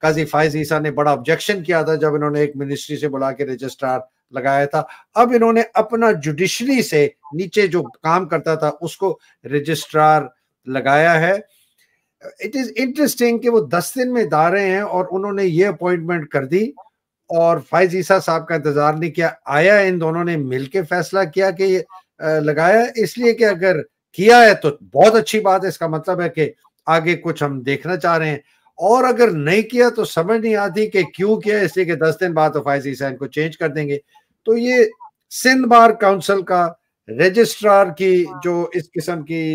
काजी फाइज ईसा ने बड़ा ऑब्जेक्शन किया था जब इन्होंने एक मिनिस्ट्री से बुला के रजिस्ट्रार लगाया था अब इन्होंने अपना जुडिशरी से नीचे जो काम करता था उसको रजिस्ट्रार लगाया है इट इज इंटरेस्टिंग कि वो दस दिन में दारे हैं और उन्होंने ये अपॉइंटमेंट कर दी और फाइज ईसा साहब का इंतजार नहीं किया आया इन दोनों ने मिलकर फैसला किया कि लगाया इसलिए कि अगर किया है तो बहुत अच्छी बात है इसका मतलब है कि आगे कुछ हम देखना चाह रहे हैं और अगर नहीं किया तो समझ नहीं आती कि क्यों किया इसलिए कि दस दिन बाद तो फायजी सैन को चेंज कर देंगे तो ये सिंध बार काउंसिल का रजिस्ट्रार की हाँ। जो इस किस्म की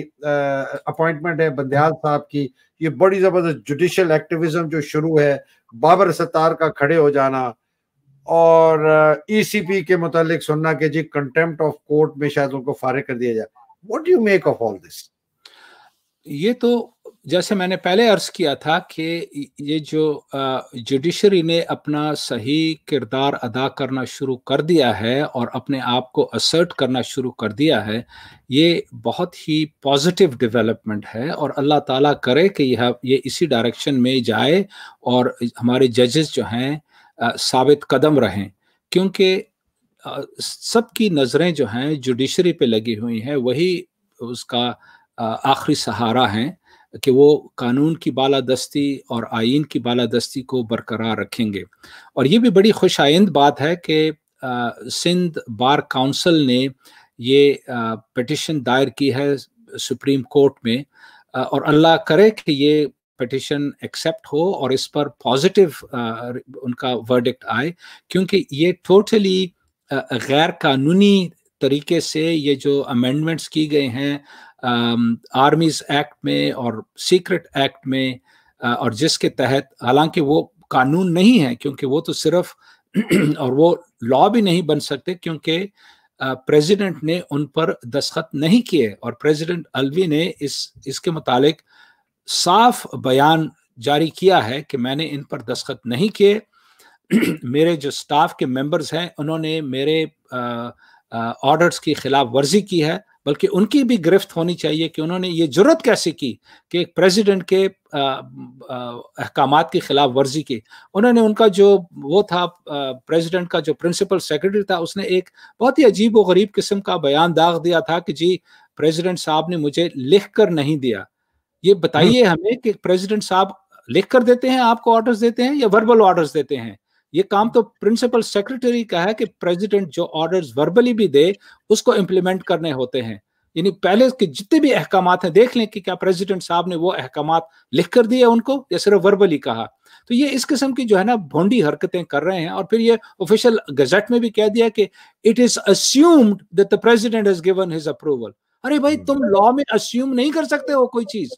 अपॉइंटमेंट है बंदयाल साहब की ये बड़ी ज़बरदस्त जुडिशल एक्टिविज्म जो शुरू है बाबर सत्तार का खड़े हो जाना और ईसीपी e के मुतालिक सुनना के जी कंटेम्प्ट ऑफ कोर्ट में शायद उनको फारिग कर दिया जाए what do make of all this ये तो जैसे मैंने पहले अर्ज किया था कि ये जो जुडिशरी ने अपना सही किरदार अदा करना शुरू कर दिया है और अपने आप को असर्ट करना शुरू कर दिया है ये बहुत ही पॉजिटिव डेवलपमेंट है और अल्लाह ताला करे कि यह ये इसी डायरेक्शन में जाए और हमारे जजेस जो हैं साबित कदम रहें क्योंकि सबकी नज़रें जो हैं जुडिशरी पे लगी हुई हैं वही उसका आखिरी सहारा हैं कि वो कानून की बालादस्ती और आइन की बालादस्ती को बरकरार रखेंगे और ये भी बड़ी खुश आइंद बात है कि सिंध बार काउंसिल ने ये पटिशन दायर की है सुप्रीम कोर्ट में आ, और अल्लाह करे कि ये पटिशन एक्सेप्ट हो और इस पर पॉजिटिव उनका वर्डिक्ट आए क्योंकि ये टोटली गैर कानूनी तरीके से ये जो अमेंडमेंट्स की गए हैं आर्मीज um, एक्ट में और सीक्रेट एक्ट में uh, और जिसके तहत हालांकि वो कानून नहीं है क्योंकि वो तो सिर्फ [CLEARS THROAT] और वो लॉ भी नहीं बन सकते क्योंकि प्रेसिडेंट uh, ने उन पर दस्तखत नहीं किए और प्रेसिडेंट अलवी ने इस इसके मुतालिक साफ बयान जारी किया है कि मैंने इन पर दस्खत नहीं किए [CLEARS THROAT] मेरे जो स्टाफ के मेंबर्स हैं उन्होंने मेरे आ, uh, ऑर्डर्स की खिलाफ वर्जी की है बल्कि उनकी भी गिरफ्त होनी चाहिए कि उन्होंने ये जरूरत कैसे की कि एक प्रेसिडेंट के अहकाम की खिलाफ वर्जी की उन्होंने उनका जो वो था प्रेसिडेंट का जो प्रिंसिपल सेक्रेटरी था उसने एक बहुत ही अजीब व गरीब किस्म का बयान दाग दिया था कि जी प्रेसिडेंट साहब ने मुझे लिख कर नहीं दिया ये बताइए हम्म। हमें कि प्रेसिडेंट साहब लिख कर देते हैं आपको ऑर्डर्स देते हैं या वर्बल ऑर्डर्स देते हैं ये काम तो प्रिंसिपल सेक्रेटरी का है कि प्रेसिडेंट जो ऑर्डर्स वर्बली भी दे उसको इम्प्लीमेंट करने होते हैं यानी पहले के जितने भी अहकाम हैं देख लें कि क्या प्रेसिडेंट साहब ने वो अहकाम लिख कर दिए उनको या सिर्फ वर्बली कहा तो ये इस किस्म की जो है ना भोंडी हरकतें कर रहे हैं और फिर ये ऑफिशियल गजट में भी कह दिया कि it is assumed that the president has given his approval अरे भाई तुम लॉ हम्म। में अस्यूम नहीं कर सकते हो कोई चीज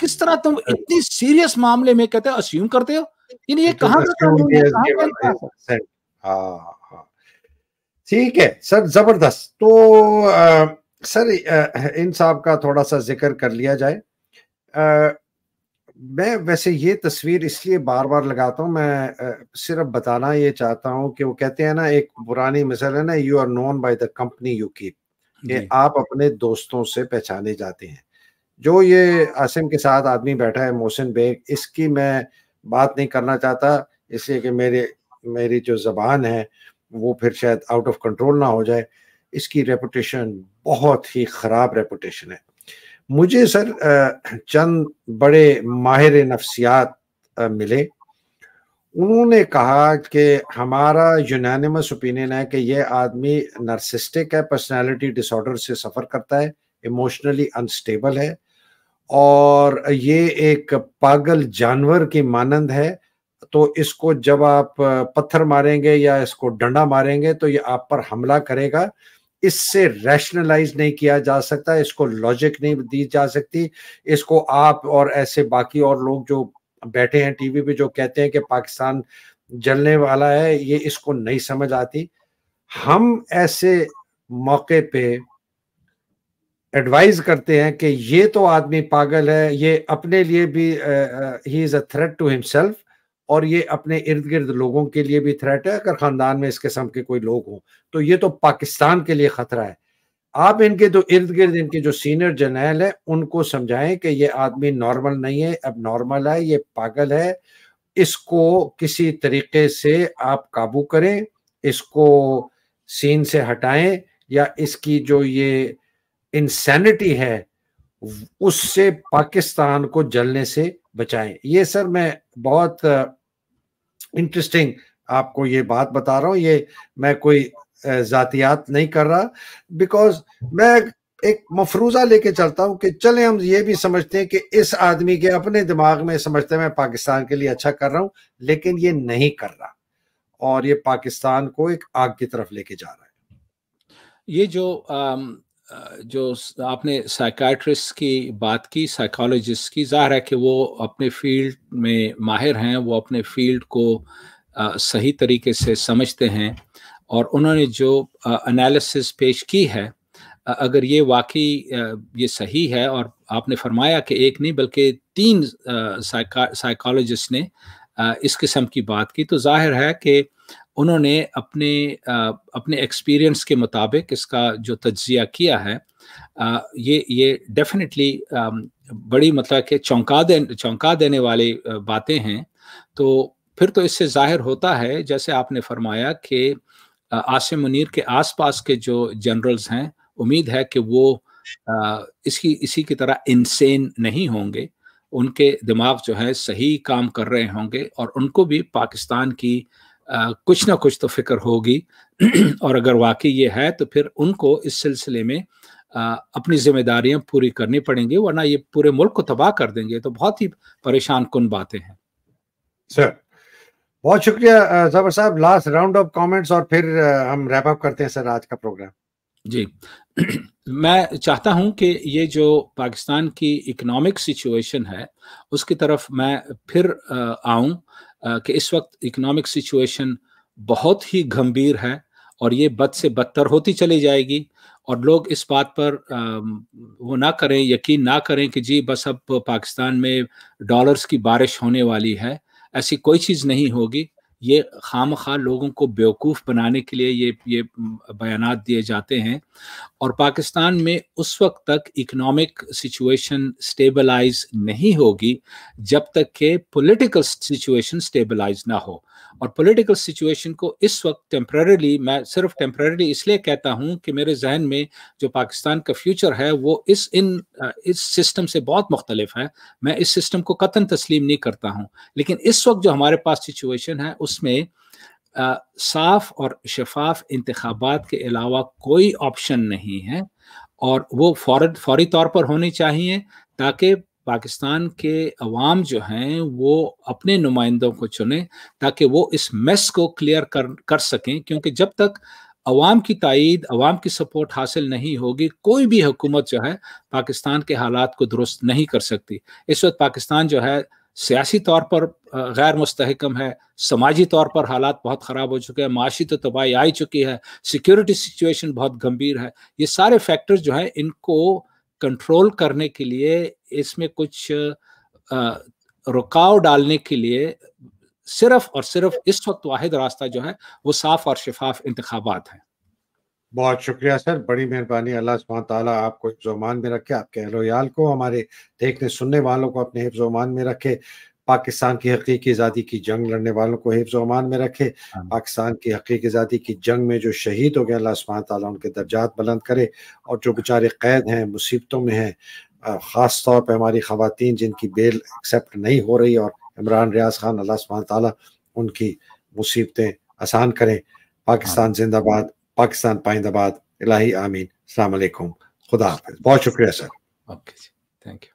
किस तरह तुम इतनी सीरियस मामले में कहते हो अस्यूम करते हो लेकिन ये का हाँ, हाँ। ठीक है सर जबरदस्त तो सर इन साहब का थोड़ा सा जिक्र कर लिया जाए मैं वैसे ये तस्वीर इसलिए बार बार लगाता हूँ मैं सिर्फ बताना ये चाहता हूँ कि वो कहते हैं ना एक पुरानी मिसल है ना you are known by the company you keep कि आप अपने दोस्तों से पहचाने जाते हैं जो ये हाँ। आसिम के साथ आदमी बैठा है मोहसिन बेग इसकी मैं बात नहीं करना चाहता इसलिए कि मेरे मेरी जो जबान है वो फिर शायद आउट ऑफ कंट्रोल ना हो जाए इसकी रेपुटेशन बहुत ही ख़राब रेपुटेशन है मुझे सर चंद बड़े माहिर नफ्सियात मिले उन्होंने कहा कि हमारा यूनानिमस ओपिनियन है कि यह आदमी नर्सिस्टिक है पर्सनालिटी डिसऑर्डर से सफ़र करता है इमोशनली अनस्टेबल है और ये एक पागल जानवर की मानंद है तो इसको जब आप पत्थर मारेंगे या इसको डंडा मारेंगे तो ये आप पर हमला करेगा इससे रैशनलाइज नहीं किया जा सकता इसको लॉजिक नहीं दी जा सकती इसको आप और ऐसे बाकी और लोग जो बैठे हैं टीवी पे जो कहते हैं कि पाकिस्तान जलने वाला है ये इसको नहीं समझ आती हम ऐसे मौके पे एडवाइज करते हैं कि ये तो आदमी पागल है ये अपने लिए भी he is a threat to himself और ये अपने इर्द गिर्द लोगों के लिए भी थ्रेट है अगर खानदान में इस किस्म के कोई लोग हों तो ये तो पाकिस्तान के लिए खतरा है आप इनके जो इर्द गिर्द इनके जो सीनियर जनरल है उनको समझाएं कि ये आदमी नॉर्मल नहीं है अब नॉर्मल है ये पागल है इसको किसी तरीके से आप काबू करें इसको सीन से हटाएं या इसकी जो ये इंसैनिटी है उससे पाकिस्तान को जलने से बचाएं ये सर मैं बहुत इंटरेस्टिंग आपको ये बात बता रहा हूं ये मैं कोई जातियात नहीं कर रहा बिकॉज मैं एक मफरूजा लेके चलता हूं कि चले हम ये भी समझते हैं कि इस आदमी के अपने दिमाग में समझते हैं मैं पाकिस्तान के लिए अच्छा कर रहा हूं लेकिन ये नहीं कर रहा और ये पाकिस्तान को एक आग की तरफ लेके जा रहा है ये जो आम, जो आपने साइकाट्रिस्ट की बात की साइकोलॉजिस्ट की ज़ाहिर है कि वो अपने फील्ड में माहिर हैं वो अपने फील्ड को सही तरीके से समझते हैं और उन्होंने जो एनालिसिस पेश की है अगर ये वाकई ये सही है और आपने फरमाया कि एक नहीं बल्कि तीन साइकोलॉजिस्ट ने इस किस्म की बात की तो जाहिर है कि उन्होंने अपने अपने एक्सपीरियंस के मुताबिक इसका जो तजिया किया है ये ये डेफिनेटली बड़ी मतलब कि चौंका दे चौंका देने वाली बातें हैं तो फिर तो इससे जाहिर होता है जैसे आपने फरमाया कि आसिम मुनीर के आसपास के जो जनरल्स हैं उम्मीद है कि वो इसकी इसी की तरह इंसेन नहीं होंगे उनके दिमाग जो है सही काम कर रहे होंगे और उनको भी पाकिस्तान की कुछ ना कुछ तो फिक्र होगी [CLEARS THROAT] और अगर वाकई ये है तो फिर उनको इस सिलसिले में अपनी जिम्मेदारियां पूरी करनी पड़ेंगी वरना ये पूरे मुल्क को तबाह कर देंगे तो बहुत ही परेशान कन बातें हैं सर बहुत शुक्रिया जबर साहब लास्ट राउंड ऑफ कमेंट्स और फिर हम रैप अप करते हैं सर आज का प्रोग्राम जी [CLEARS THROAT] मैं चाहता हूं कि ये जो पाकिस्तान की इकोनॉमिक सिचुएशन है उसकी तरफ मैं फिर आऊं कि इस वक्त इकोनॉमिक सिचुएशन बहुत ही गंभीर है और ये बद से बदतर होती चली जाएगी और लोग इस बात पर वो ना करें यकीन ना करें कि जी बस अब पाकिस्तान में डॉलर्स की बारिश होने वाली है ऐसी कोई चीज़ नहीं होगी ये खाम खा लोगों को बेवकूफ़ बनाने के लिए ये ये बयान दिए जाते हैं और पाकिस्तान में उस वक्त तक इकोनॉमिक सिचुएशन स्टेबलाइज नहीं होगी जब तक के पॉलिटिकल सिचुएशन स्टेबलाइज ना हो और पॉलिटिकल सिचुएशन को इस वक्त टेम्प्रेरली मैं सिर्फ टेम्प्रेरली इसलिए कहता हूँ कि मेरे जहन में जो पाकिस्तान का फ्यूचर है वो इस इन इस सिस्टम से बहुत मुख्तलिफ है मैं इस सिस्टम को कतन तस्लीम नहीं करता हूँ लेकिन इस वक्त जो हमारे पास सिचुएशन है उसमें आ, साफ और शफाफ इंतबात के अलावा कोई ऑप्शन नहीं है और वो फौर फौरी तौर पर होनी चाहिए ताकि पाकिस्तान के अवाम जो हैं वो अपने नुमाइंदों को चुने ताकि वो इस मेस को क्लियर कर कर सकें क्योंकि जब तक अवाम की तइद अवाम की सपोर्ट हासिल नहीं होगी कोई भी हुकूमत जो है पाकिस्तान के हालात को दुरुस्त नहीं कर सकती इस वक्त पाकिस्तान जो है सियासी तौर पर गैर मुस्तकम है समाजी तौर पर हालात बहुत ख़राब हो चुके हैं माशी तो तबाही आ चुकी है सिक्योरिटी सिचुएशन बहुत गंभीर है ये सारे फैक्टर्स जो हैं इनको कंट्रोल करने के लिए इसमें कुछ रुकाव डालने के लिए सिर्फ और सिर्फ इस वक्त वाहिद रास्ता जो है वो साफ और शिफाफ इंतबात है बहुत शुक्रिया सर बड़ी मेहरबानी अल्लाह सुबह ताला आपको हिफ्जोमान में रखे आपके अहलोयाल को हमारे देखने सुनने वालों को अपने हिफ्जोमान में रखे पाकिस्तान की हकीकी आज़ादी की जंग लड़ने वालों को हिफ्ज अमान में रखे हाँ। पाकिस्तान की हकीकी आज़ादी की जंग में जो शहीद हो गए अल्लाह सुबहान उनके दर्जात बुलंद करे और जो बेचारे कैद हैं मुसीबतों में हैं ख़ास तौर पर हमारी खातन जिनकी बेल एक्सेप्ट नहीं हो रही और इमरान रियाज खान अल्लाह सुबहान उनकी मुसीबतें आसान करें पाकिस्तान हाँ। जिंदाबाद पाकिस्तान पाइंदाबाद इलाही आमीन अल्लाम खुदा हाफ बहुत शुक्रिया सर ओके थैंक यू